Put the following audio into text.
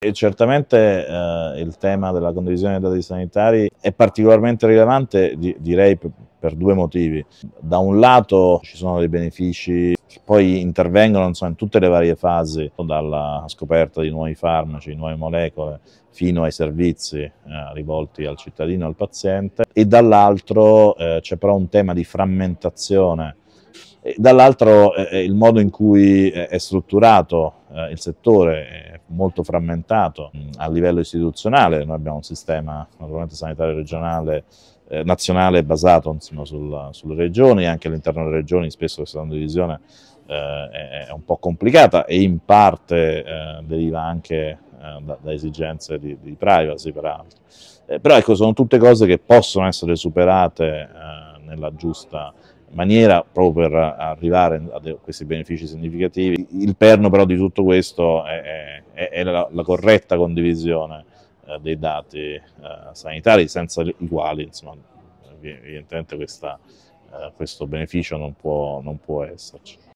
E certamente eh, il tema della condivisione dei dati sanitari è particolarmente rilevante, di, direi per, due motivi. Da un lato ci sono dei benefici che poi intervengono so, in tutte le varie fasi, dalla scoperta di nuovi farmaci, nuove molecole, fino ai servizi eh, rivolti al cittadino, al paziente, e dall'altro eh, c'è però un tema di frammentazione Dall'altro eh, eh, il modo in cui eh, è strutturato eh, il settore è molto frammentato mm, a livello istituzionale, noi abbiamo un sistema naturalmente sanitario regionale eh, nazionale basato insomma, sul, sulle regioni, anche all'interno delle regioni spesso questa divisione eh, è, un po' complicata e in parte deriva anche da, da, esigenze di, di privacy peraltro. Eh, però ecco, sono tutte cose che possono essere superate eh, nella giusta maniera proprio per arrivare a questi benefici significativi. Il perno però di tutto questo è, è, è la, la, corretta condivisione eh, dei dati eh, sanitari senza i quali insomma, evidentemente questa, eh, questo beneficio non può, non può esserci.